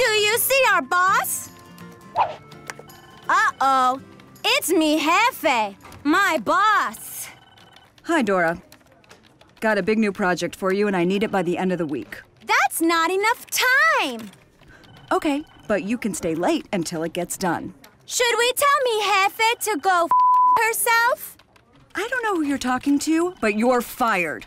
Do you see our boss? Uh-oh. It's me jefe, my boss. Hi, Dora. Got a big new project for you, and I need it by the end of the week. That's not enough time. Okay, but you can stay late until it gets done. Should we tell me jefe to go herself? I don't know who you're talking to, but you're fired.